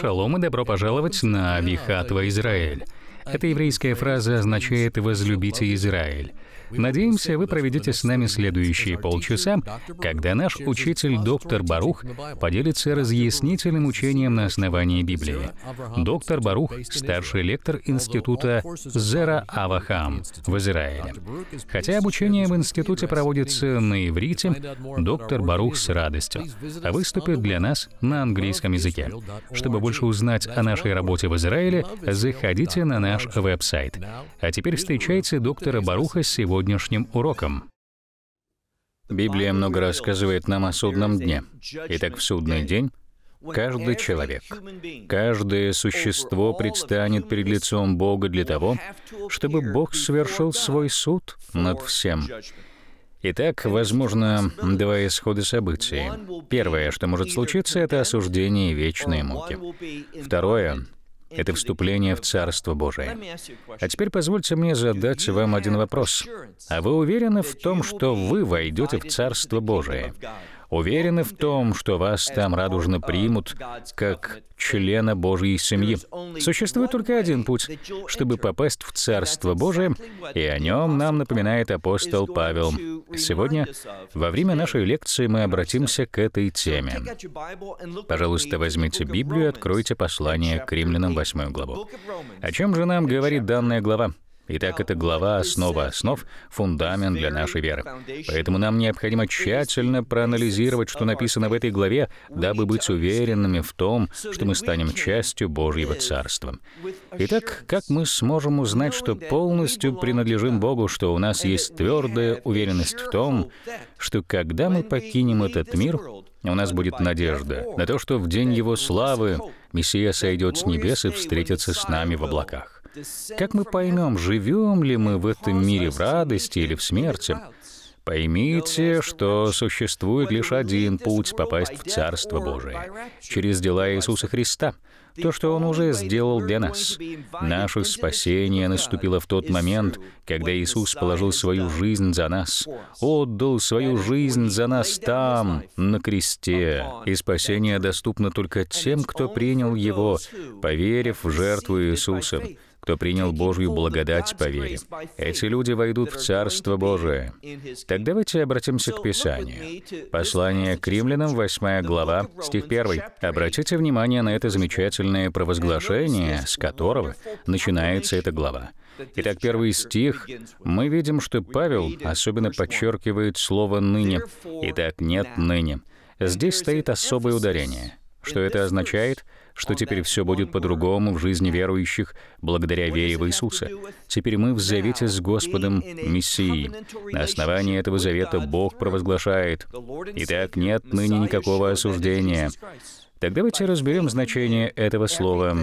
Шалом и добро пожаловать на Вихатва Израиль. Эта еврейская фраза означает «возлюбите Израиль». Надеемся, вы проведете с нами следующие полчаса, когда наш учитель доктор Барух поделится разъяснительным учением на основании Библии. Доктор Барух — старший лектор института Зера Авахам в Израиле. Хотя обучение в институте проводится на иврите, доктор Барух с радостью а выступит для нас на английском языке. Чтобы больше узнать о нашей работе в Израиле, заходите на наш веб-сайт. А теперь встречайте доктора Баруха сегодня сегодняшним уроком. Библия много рассказывает нам о судном дне. Итак, в судный день каждый человек, каждое существо предстанет перед лицом Бога для того, чтобы Бог совершил свой суд над всем. Итак, возможно, два исхода событий. Первое, что может случиться, это осуждение вечной вечные муки. Второе, это вступление в Царство Божие. А теперь позвольте мне задать вам один вопрос. А вы уверены в том, что вы войдете в Царство Божие? уверены в том, что вас там радужно примут как члена Божьей семьи. Существует только один путь, чтобы попасть в Царство Божие, и о нем нам напоминает апостол Павел. Сегодня, во время нашей лекции, мы обратимся к этой теме. Пожалуйста, возьмите Библию и откройте послание к римлянам 8 главу. О чем же нам говорит данная глава? Итак, это глава, основа основ, фундамент для нашей веры. Поэтому нам необходимо тщательно проанализировать, что написано в этой главе, дабы быть уверенными в том, что мы станем частью Божьего Царства. Итак, как мы сможем узнать, что полностью принадлежим Богу, что у нас есть твердая уверенность в том, что когда мы покинем этот мир, у нас будет надежда на то, что в день Его славы Мессия сойдет с небес и встретится с нами в облаках. Как мы поймем, живем ли мы в этом мире в радости или в смерти? Поймите, что существует лишь один путь попасть в Царство Божие — через дела Иисуса Христа, то, что Он уже сделал для нас. Наше спасение наступило в тот момент, когда Иисус положил свою жизнь за нас, отдал свою жизнь за нас там, на кресте. И спасение доступно только тем, кто принял Его, поверив в жертву Иисуса кто принял Божью благодать по вере. Эти люди войдут в Царство Божие. Так давайте обратимся к Писанию. Послание к римлянам, 8 глава, стих 1. Обратите внимание на это замечательное провозглашение, с которого начинается эта глава. Итак, первый стих. Мы видим, что Павел особенно подчеркивает слово «ныне». Итак, нет «ныне». Здесь стоит особое ударение. Что это означает? что теперь все будет по-другому в жизни верующих благодаря вере в Иисуса. Теперь мы в завете с Господом Мессией. На основании этого завета Бог провозглашает, «Итак, нет ныне никакого осуждения». Так давайте разберем значение этого слова.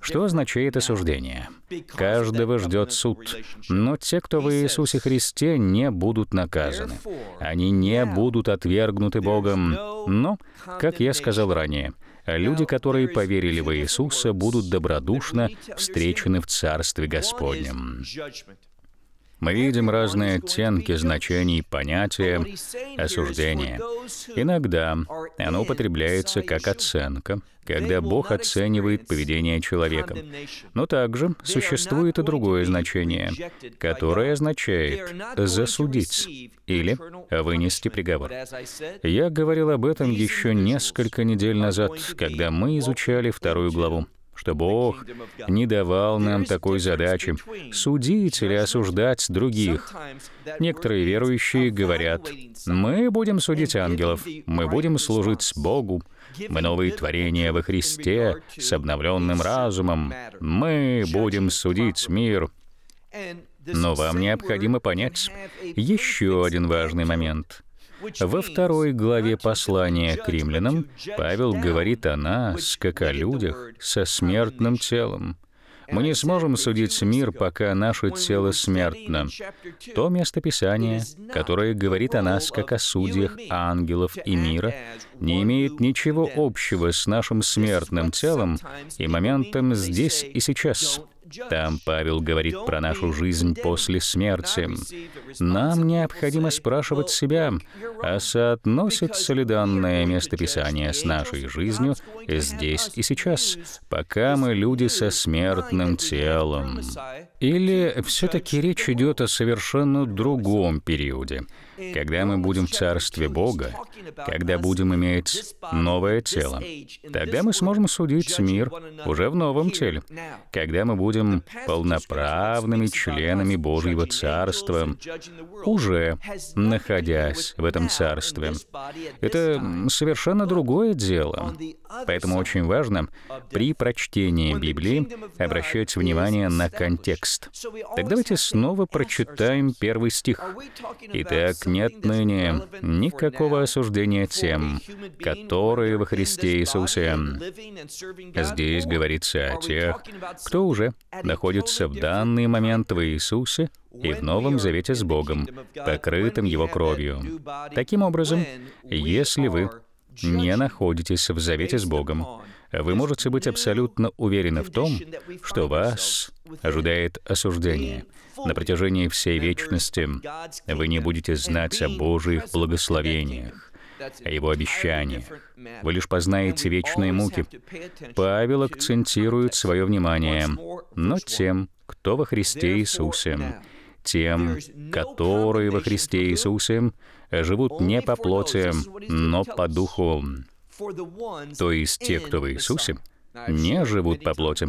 Что означает осуждение? Каждого ждет суд, но те, кто в Иисусе Христе, не будут наказаны. Они не будут отвергнуты Богом. Но, как я сказал ранее, Люди, которые поверили в Иисуса, будут добродушно встречены в Царстве Господнем. Мы видим разные оттенки значений понятия осуждения. Иногда оно употребляется как оценка, когда Бог оценивает поведение человека. Но также существует и другое значение, которое означает «засудить» или «вынести приговор». Я говорил об этом еще несколько недель назад, когда мы изучали вторую главу что Бог не давал нам такой задачи судить или осуждать других. Некоторые верующие говорят, мы будем судить ангелов, мы будем служить Богу, мы новые творения во Христе с обновленным разумом, мы будем судить мир. Но вам необходимо понять еще один важный момент — во второй главе послания к римлянам Павел говорит о нас, как о людях со смертным телом. Мы не сможем судить мир, пока наше тело смертно. То местописание, которое говорит о нас как о судьях ангелов и мира, не имеет ничего общего с нашим смертным телом и моментом здесь и сейчас. Там Павел говорит про нашу жизнь после смерти. Нам необходимо спрашивать себя, а соотносится ли данное местописание с нашей жизнью здесь и сейчас, пока мы люди со смертным телом. Или все-таки речь идет о совершенно другом периоде — когда мы будем в Царстве Бога, когда будем иметь новое тело, тогда мы сможем судить мир уже в новом теле, когда мы будем полноправными членами Божьего Царства, уже находясь в этом Царстве. Это совершенно другое дело. Поэтому очень важно при прочтении Библии обращать внимание на контекст. Так давайте снова прочитаем первый стих. Итак, нет ныне никакого осуждения тем, которые во Христе Иисусе. Здесь говорится о тех, кто уже находится в данный момент в Иисусе и в Новом Завете с Богом, покрытым Его кровью. Таким образом, если вы не находитесь в завете с Богом, вы можете быть абсолютно уверены в том, что вас ожидает осуждение, на протяжении всей вечности вы не будете знать о Божьих благословениях, о Его обещаниях. Вы лишь познаете вечные муки. Павел акцентирует свое внимание, но тем, кто во Христе Иисусе, тем, которые во Христе Иисусе живут не по плоти, но по духу. То есть те, кто в Иисусе, не живут по плоти,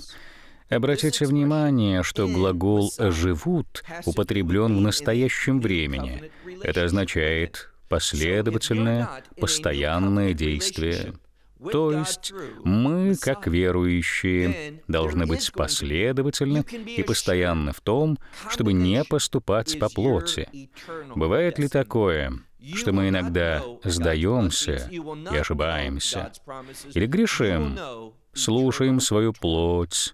Обратите внимание, что глагол «живут» употреблен в настоящем времени. Это означает последовательное, постоянное действие. То есть мы, как верующие, должны быть последовательны и постоянны в том, чтобы не поступать по плоти. Бывает ли такое, что мы иногда сдаемся и ошибаемся, или грешим, слушаем свою плоть,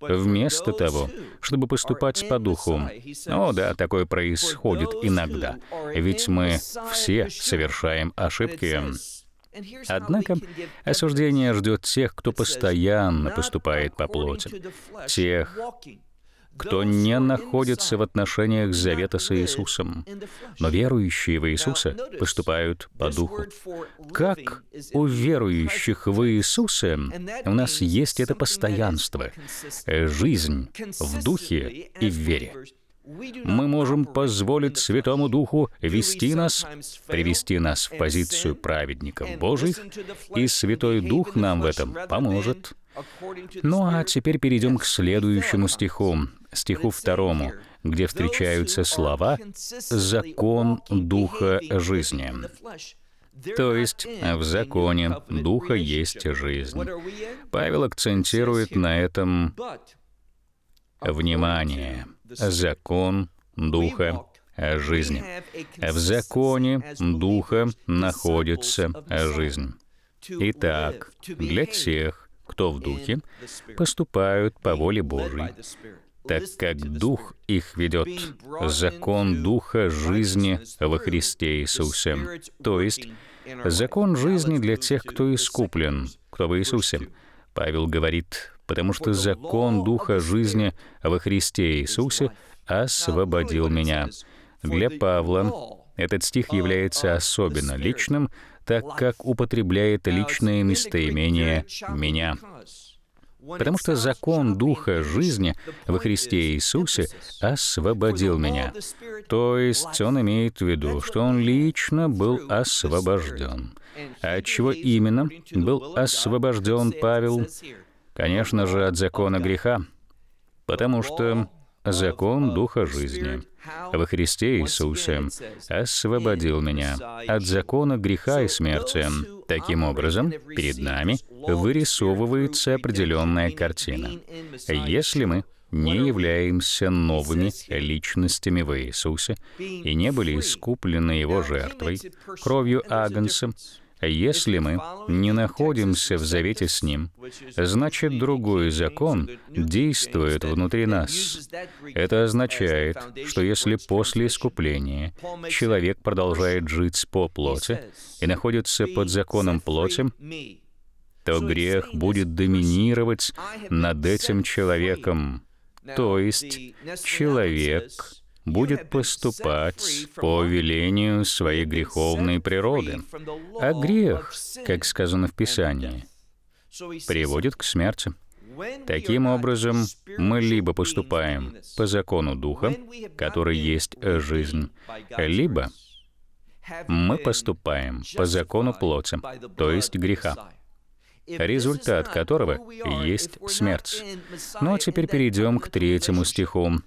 вместо того, чтобы поступать по духу. О да, такое происходит иногда, ведь мы все совершаем ошибки. Однако осуждение ждет тех, кто постоянно поступает по плоти, тех, кто не находится в отношениях завета с Иисусом. Но верующие в Иисуса поступают по духу. Как у верующих в Иисуса у нас есть это постоянство, жизнь в духе и в вере. Мы можем позволить Святому Духу вести нас, привести нас в позицию праведников Божьих, и Святой Дух нам в этом поможет. Ну а теперь перейдем к следующему стиху, стиху второму, где встречаются слова «закон Духа жизни». То есть в законе Духа есть жизнь. Павел акцентирует на этом внимание. Закон Духа жизни. В законе Духа находится жизнь. Итак, для всех, кто в духе, поступают по воле Божией, так как Дух их ведет, закон Духа жизни во Христе Иисусе, то есть закон жизни для тех, кто искуплен, кто в Иисусе. Павел говорит, потому что закон Духа жизни во Христе Иисусе освободил меня. Для Павла этот стих является особенно личным, так как употребляет личное местоимение «меня». Потому что закон Духа жизни во Христе Иисусе освободил меня. То есть он имеет в виду, что он лично был освобожден. А от чего именно был освобожден Павел? Конечно же, от закона греха. Потому что закон Духа жизни. Во Христе Иисусе освободил меня от закона греха и смерти. Таким образом, перед нами вырисовывается определенная картина. Если мы не являемся новыми личностями в Иисусе и не были искуплены Его жертвой, кровью Агнца, если мы не находимся в завете с Ним, значит другой закон действует внутри нас. Это означает, что если после искупления человек продолжает жить по плоти и находится под законом плоти, то грех будет доминировать над этим человеком. То есть человек будет поступать по велению своей греховной природы. А грех, как сказано в Писании, приводит к смерти. Таким образом, мы либо поступаем по закону Духа, который есть жизнь, либо мы поступаем по закону плоти, то есть греха, результат которого есть смерть. Но ну, а теперь перейдем к третьему стиху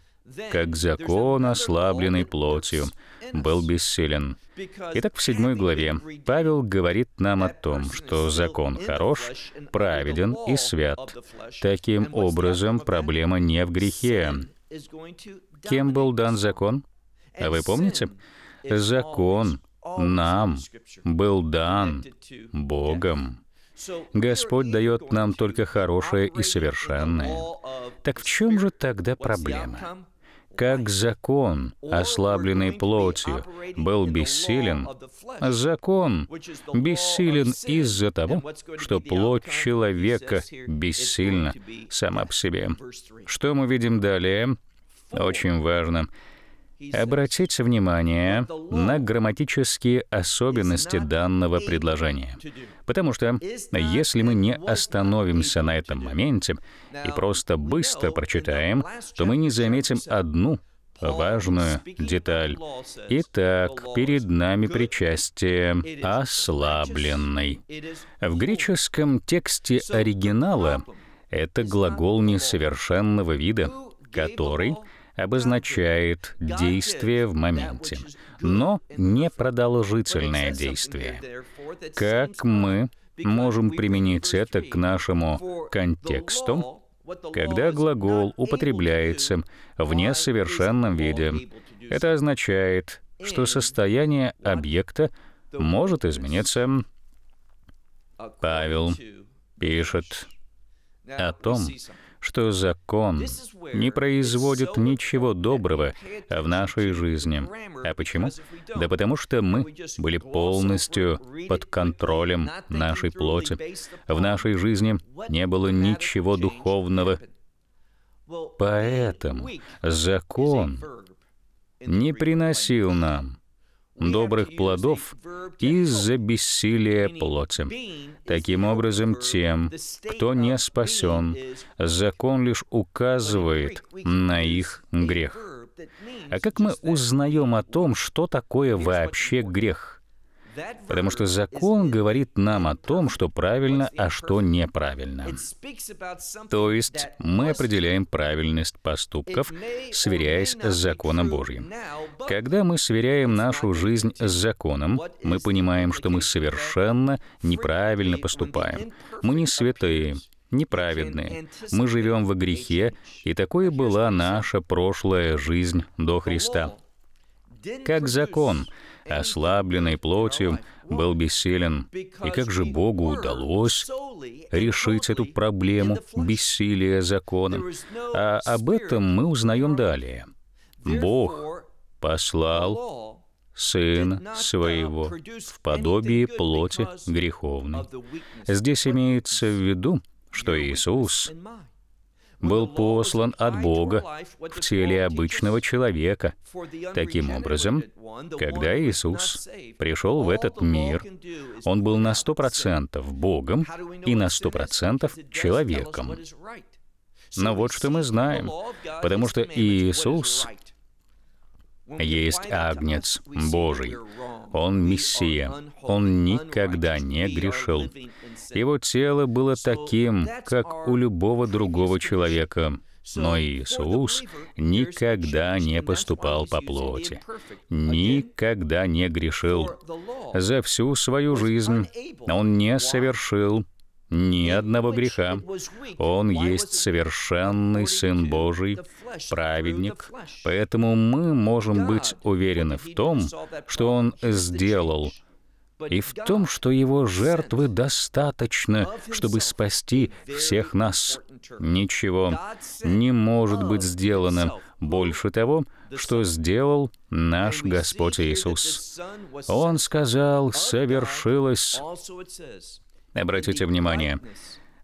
как закон, ослабленный плотью, был бессилен. Итак, в седьмой главе Павел говорит нам о том, что закон хорош, праведен и свят. Таким образом, проблема не в грехе. Кем был дан закон? А Вы помните? Закон нам был дан Богом. Господь дает нам только хорошее и совершенное. Так в чем же тогда проблема? как закон, ослабленный плотью, был бессилен, закон бессилен из-за того, что плоть человека бессильна сама по себе. Что мы видим далее? Очень важно. Обратите внимание на грамматические особенности данного предложения, потому что если мы не остановимся на этом моменте и просто быстро прочитаем, то мы не заметим одну важную деталь. Итак, перед нами причастие ослабленный. В греческом тексте оригинала это глагол несовершенного вида, который — обозначает действие в моменте, но не продолжительное действие. Как мы можем применить это к нашему контексту, когда глагол употребляется в несовершенном виде? Это означает, что состояние объекта может измениться. Павел пишет о том, что закон не производит ничего доброго в нашей жизни. А почему? Да потому что мы были полностью под контролем нашей плоти. В нашей жизни не было ничего духовного. Поэтому закон не приносил нам добрых плодов из-за бессилия плоти. Таким образом, тем, кто не спасен, закон лишь указывает на их грех. А как мы узнаем о том, что такое вообще грех? Потому что закон говорит нам о том, что правильно, а что неправильно. То есть мы определяем правильность поступков, сверяясь с законом Божьим. Когда мы сверяем нашу жизнь с законом, мы понимаем, что мы совершенно неправильно поступаем. Мы не святые, неправедные. Мы живем во грехе, и такое была наша прошлая жизнь до Христа. Как закон — ослабленной плотью, был бессилен. И как же Богу удалось решить эту проблему бессилия закона? А об этом мы узнаем далее. Бог послал Сына Своего в подобии плоти греховной. Здесь имеется в виду, что Иисус был послан от Бога в теле обычного человека. Таким образом, когда Иисус пришел в этот мир, Он был на сто процентов Богом и на сто процентов человеком. Но вот что мы знаем, потому что Иисус есть Агнец Божий. Он Мессия. Он никогда не грешил. Его тело было таким, как у любого другого человека. Но Иисус никогда не поступал по плоти, никогда не грешил. За всю свою жизнь он не совершил ни одного греха. Он есть совершенный Сын Божий, праведник, поэтому мы можем быть уверены в том, что Он сделал — и в том, что его жертвы достаточно, чтобы спасти всех нас. Ничего не может быть сделано больше того, что сделал наш Господь Иисус. Он сказал «совершилось». Обратите внимание,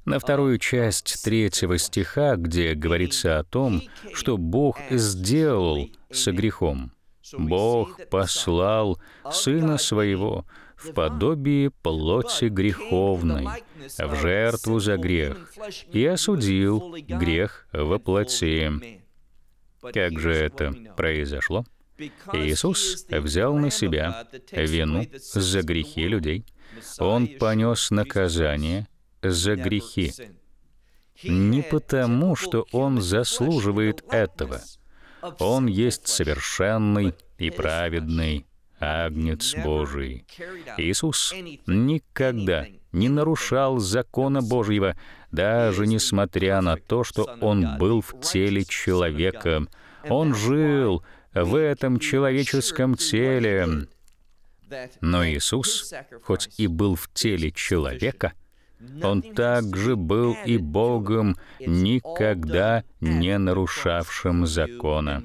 на вторую часть третьего стиха, где говорится о том, что Бог сделал со грехом. Бог послал Сына Своего, в подобии плоти греховной, в жертву за грех, и осудил грех во плоти. Как же это произошло? Иисус взял на себя вину за грехи людей. Он понес наказание за грехи. Не потому, что Он заслуживает этого. Он есть совершенный и праведный агнец Божий. Иисус никогда не нарушал закона Божьего, даже несмотря на то, что Он был в теле человека. Он жил в этом человеческом теле. Но Иисус, хоть и был в теле человека, он также был и Богом, никогда не нарушавшим закона.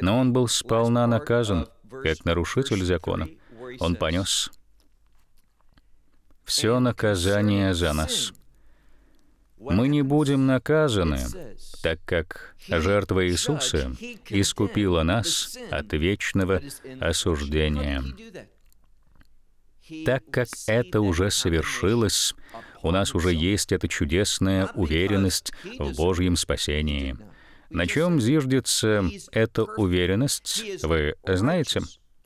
Но он был сполна наказан как нарушитель закона, он понес все наказание за нас. Мы не будем наказаны, так как жертва Иисуса искупила нас от вечного осуждения. Так как это уже совершилось, у нас уже есть эта чудесная уверенность в Божьем спасении — на чем зиждется эта уверенность, вы знаете?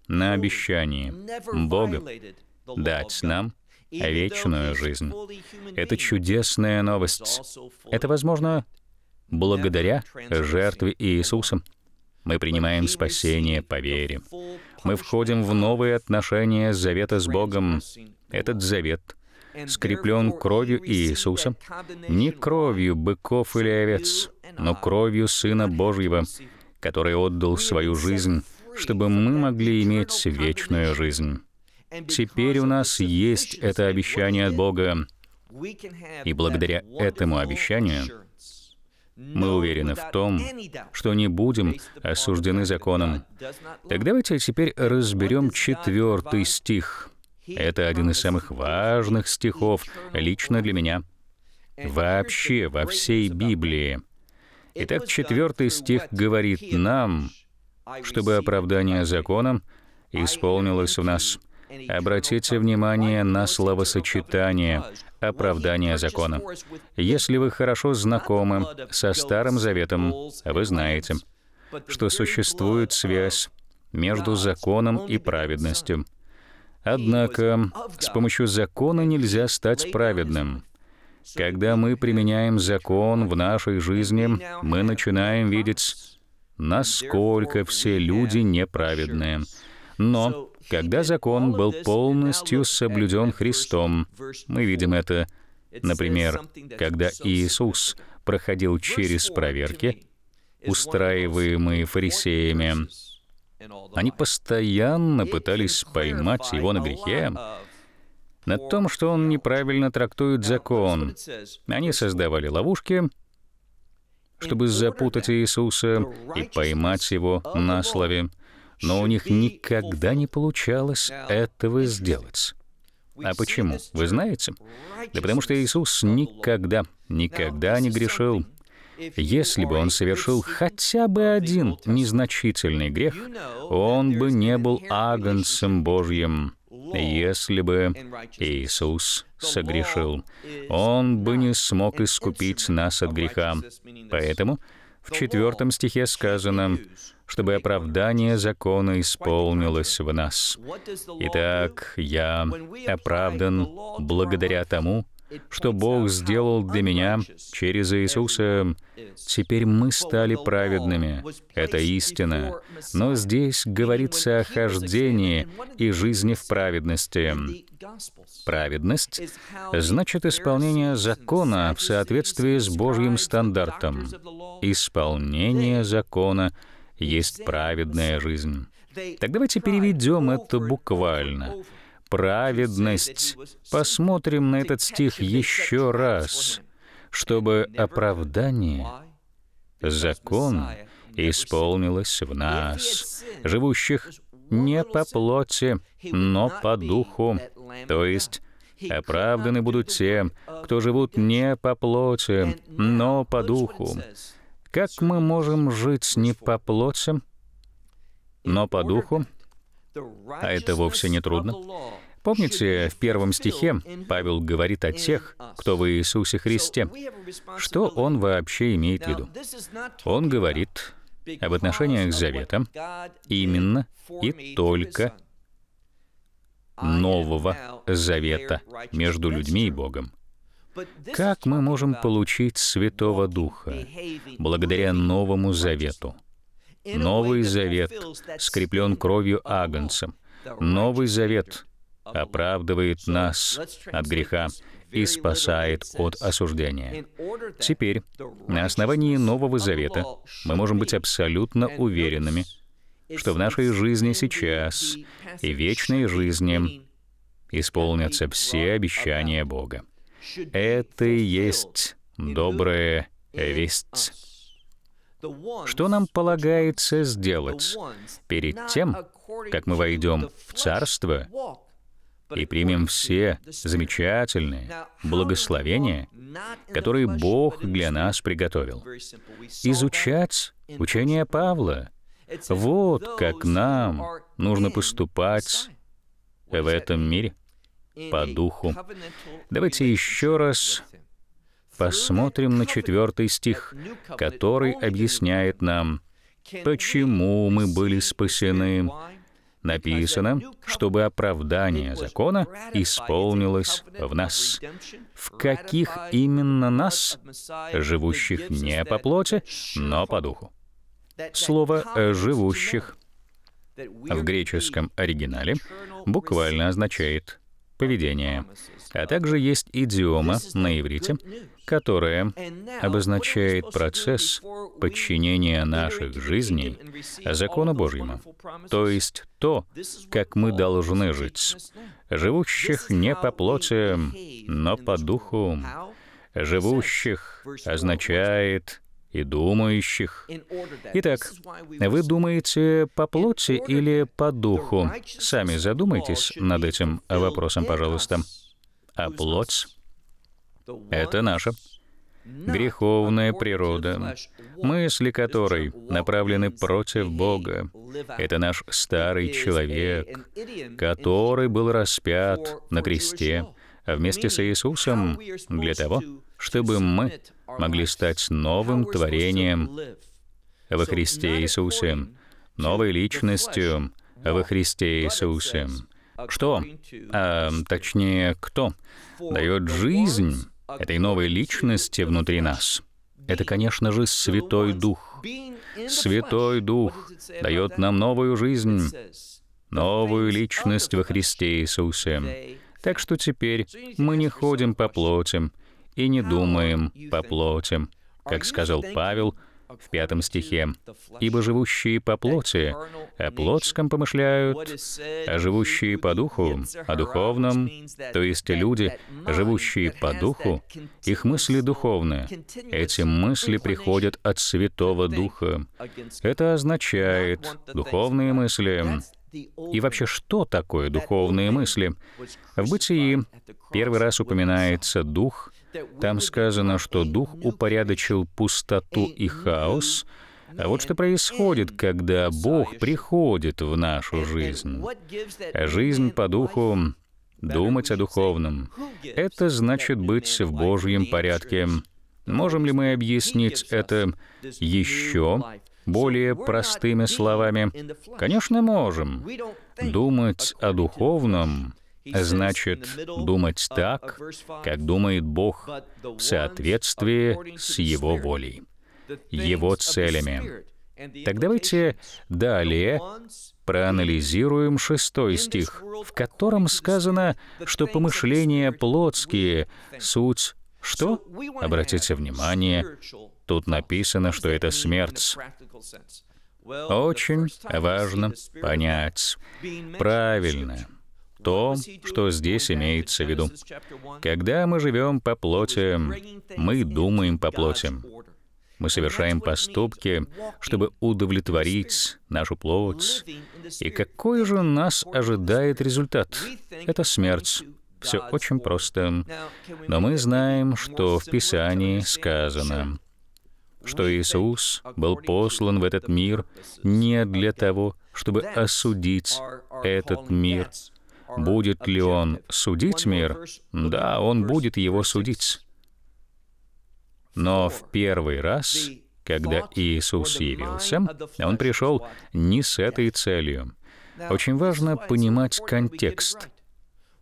На обещании Бога дать нам вечную жизнь. Это чудесная новость. Это возможно благодаря жертве Иисуса. Мы принимаем спасение по вере. Мы входим в новые отношения завета с Богом. Этот завет скреплен кровью Иисуса, не кровью быков или овец но кровью Сына Божьего, который отдал свою жизнь, чтобы мы могли иметь вечную жизнь. Теперь у нас есть это обещание от Бога, и благодаря этому обещанию мы уверены в том, что не будем осуждены законом. Так давайте теперь разберем четвертый стих. Это один из самых важных стихов лично для меня. Вообще во всей Библии. Итак, четвертый стих говорит нам, чтобы оправдание законом исполнилось в нас. Обратите внимание на словосочетание «оправдание законом». Если вы хорошо знакомы со Старым Заветом, вы знаете, что существует связь между законом и праведностью. Однако с помощью закона нельзя стать праведным. Когда мы применяем закон в нашей жизни, мы начинаем видеть, насколько все люди неправедны. Но когда закон был полностью соблюден Христом, мы видим это, например, когда Иисус проходил через проверки, устраиваемые фарисеями. Они постоянно пытались поймать его на грехе, на том, что он неправильно трактует закон. Они создавали ловушки, чтобы запутать Иисуса и поймать его на слове, но у них никогда не получалось этого сделать. А почему? Вы знаете? Да потому что Иисус никогда, никогда не грешил. Если бы он совершил хотя бы один незначительный грех, он бы не был агнцем Божьим. Если бы Иисус согрешил, Он бы не смог искупить нас от греха. Поэтому в четвертом стихе сказано, чтобы оправдание закона исполнилось в нас. Итак, я оправдан благодаря тому, что Бог сделал для меня через Иисуса. Теперь мы стали праведными. Это истина. Но здесь говорится о хождении и жизни в праведности. Праведность значит исполнение закона в соответствии с Божьим стандартом. Исполнение закона есть праведная жизнь. Так давайте переведем это буквально праведность. Посмотрим на этот стих еще раз, чтобы оправдание, закон исполнилось в нас, живущих не по плоти, но по духу. То есть оправданы будут те, кто живут не по плоти, но по духу. Как мы можем жить не по плоти, но по духу? А это вовсе не трудно. Помните, в первом стихе Павел говорит о тех, кто в Иисусе Христе. Что он вообще имеет в виду? Он говорит об отношениях с Заветом именно и только Нового Завета между людьми и Богом. Как мы можем получить Святого Духа благодаря Новому Завету? Новый Завет скреплен кровью Агнца. Новый Завет оправдывает нас от греха и спасает от осуждения. Теперь, на основании Нового Завета, мы можем быть абсолютно уверенными, что в нашей жизни сейчас и вечной жизни исполнятся все обещания Бога. Это и есть добрая весть. Что нам полагается сделать перед тем, как мы войдем в Царство и примем все замечательные благословения, которые Бог для нас приготовил. Изучать учение Павла. Вот как нам нужно поступать в этом мире по духу. Давайте еще раз посмотрим на четвертый стих, который объясняет нам, почему мы были спасены. Написано, чтобы оправдание закона исполнилось в нас. В каких именно нас, живущих не по плоти, но по духу? Слово «живущих» в греческом оригинале буквально означает «поведение», а также есть идиома на иврите, которое обозначает процесс подчинения наших жизней закону Божьему, то есть то, как мы должны жить, живущих не по плоти, но по духу, живущих означает и думающих. Итак, вы думаете по плоти или по духу? Сами задумайтесь над этим вопросом, пожалуйста. А плоть это наша греховная природа, мысли которой направлены против Бога. Это наш старый человек, который был распят на кресте вместе с Иисусом для того, чтобы мы могли стать новым творением во Христе Иисусе, новой личностью во Христе Иисусе. Что, а, точнее, кто дает жизнь этой новой личности внутри нас, это, конечно же, Святой Дух. Святой Дух дает нам новую жизнь, новую личность во Христе Иисусе. Так что теперь мы не ходим по плоти и не думаем по плоти. Как сказал Павел, в пятом стихе. «Ибо живущие по плоти о плотском помышляют, а живущие по духу — о духовном». То есть люди, живущие по духу, их мысли духовны. Эти мысли приходят от Святого Духа. Это означает духовные мысли, и вообще, что такое духовные мысли? В «Бытии» первый раз упоминается «дух», там сказано, что Дух упорядочил пустоту и хаос, а вот что происходит, когда Бог приходит в нашу жизнь. Жизнь по Духу думать о духовном. Это значит быть в Божьем порядке. Можем ли мы объяснить это еще более простыми словами? Конечно, можем. Думать о духовном значит думать так, как думает Бог, в соответствии с Его волей, Его целями. Так давайте далее проанализируем шестой стих, в котором сказано, что помышления плотские — суть что? Обратите внимание, тут написано, что это смерть. Очень важно понять. Правильно то, что здесь имеется в виду. Когда мы живем по плоти, мы думаем по плоти. Мы совершаем поступки, чтобы удовлетворить нашу плоть. И какой же нас ожидает результат? Это смерть. Все очень просто. Но мы знаем, что в Писании сказано, что Иисус был послан в этот мир не для того, чтобы осудить этот мир, Будет ли он судить мир? Да, он будет его судить. Но в первый раз, когда Иисус явился, он пришел не с этой целью. Очень важно понимать контекст.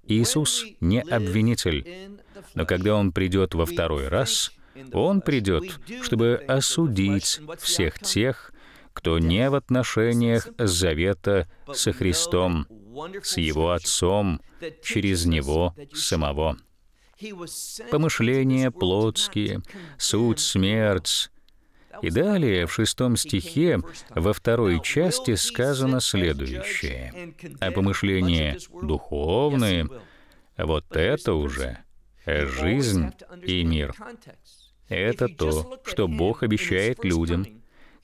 Иисус не обвинитель, но когда он придет во второй раз, он придет, чтобы осудить всех тех, кто не в отношениях завета со Христом, с его отцом через него самого. Помышления плотские, суд смерть. И далее, в шестом стихе, во второй части сказано следующее. А помышления духовные — вот это уже жизнь и мир. Это то, что Бог обещает людям,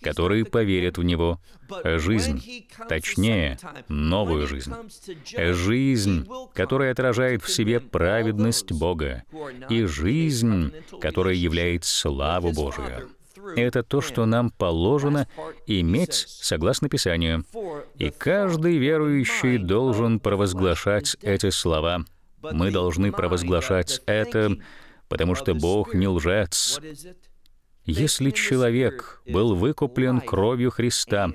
которые поверят в Него. Жизнь, точнее, новую жизнь. Жизнь, которая отражает в себе праведность Бога. И жизнь, которая является славу Божию. Это то, что нам положено иметь согласно Писанию. И каждый верующий должен провозглашать эти слова. Мы должны провозглашать это, потому что Бог не лжец. Если человек был выкуплен кровью Христа,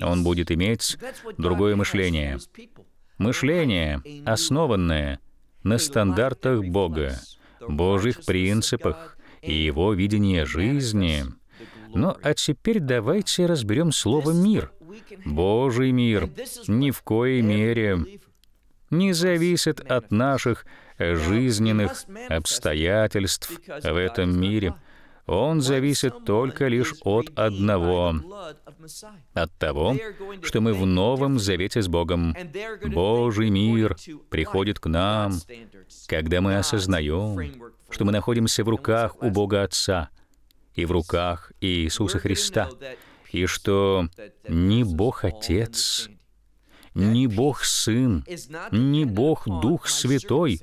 он будет иметь другое мышление. Мышление, основанное на стандартах Бога, Божьих принципах и Его видении жизни. Ну а теперь давайте разберем слово «мир». Божий мир ни в коей мере не зависит от наших жизненных обстоятельств в этом мире — он зависит только лишь от одного, от того, что мы в Новом Завете с Богом. Божий мир приходит к нам, когда мы осознаем, что мы находимся в руках у Бога Отца и в руках Иисуса Христа, и что не Бог Отец, не Бог Сын, не Бог Дух Святой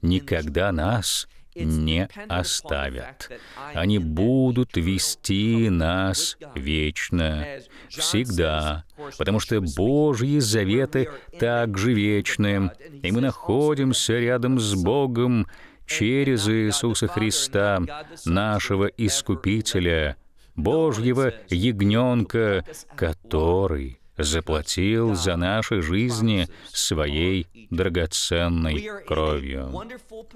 никогда нас не оставят. Они будут вести нас вечно, всегда, потому что Божьи заветы также вечны, и мы находимся рядом с Богом через Иисуса Христа, нашего Искупителя, Божьего Ягненка, который заплатил за наши жизни своей драгоценной кровью.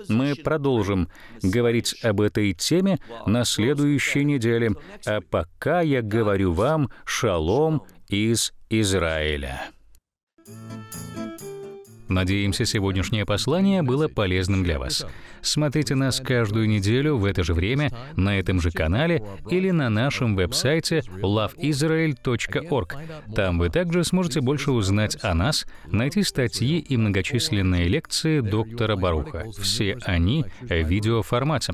Мы продолжим говорить об этой теме на следующей неделе, а пока я говорю вам шалом из Израиля. thank you Надеемся, сегодняшнее послание было полезным для вас. Смотрите нас каждую неделю в это же время на этом же канале или на нашем веб-сайте loveisrael.org. Там вы также сможете больше узнать о нас, найти статьи и многочисленные лекции доктора Баруха. Все они в видеоформате.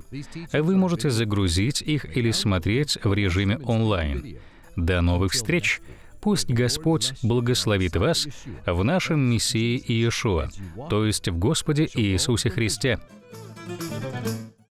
Вы можете загрузить их или смотреть в режиме онлайн. До новых встреч! Пусть Господь благословит вас в нашем Мессии Иешуа, то есть в Господе Иисусе Христе.